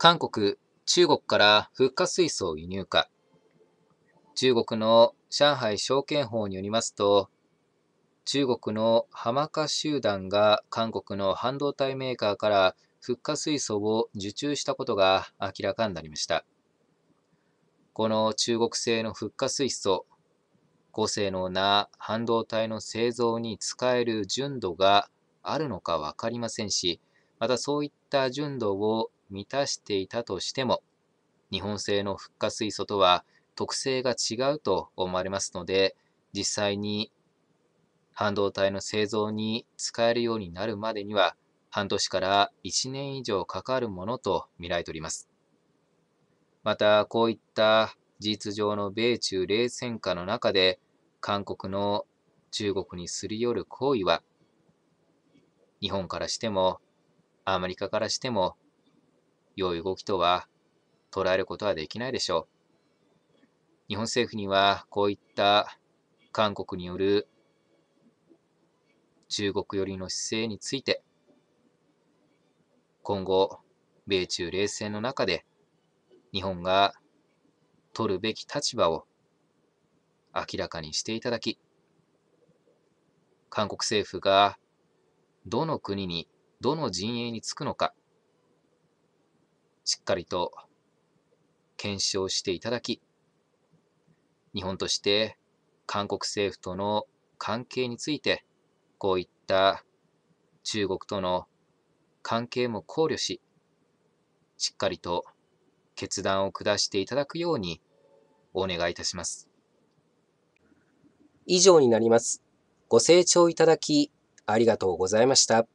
韓国、中国から復活水素を輸入か。中国の上海証券法によりますと、中国のハマカ集団が韓国の半導体メーカーから復活水素を受注したことが明らかになりました。この中国製の復活水素、高性能な半導体の製造に使える純度があるのか分かりませんし、またそういった純度を満たしていたとしても、日本製の復活水素とは特性が違うと思われますので、実際に半導体の製造に使えるようになるまでには、半年から1年以上かかるものと見られております。また、こういった事実上の米中冷戦下の中で、韓国の中国にすり寄る行為は、日本からしても、アメリカからしても、良い動きとは捉えることはできないでしょう。日本政府にはこういった韓国による中国寄りの姿勢について今後米中冷戦の中で日本が取るべき立場を明らかにしていただき韓国政府がどの国にどの陣営につくのかしっかりと検証していただき、日本として韓国政府との関係について、こういった中国との関係も考慮し、しっかりと決断を下していただくようにお願いいたします。以上になります。ご清聴いただきありがとうございました。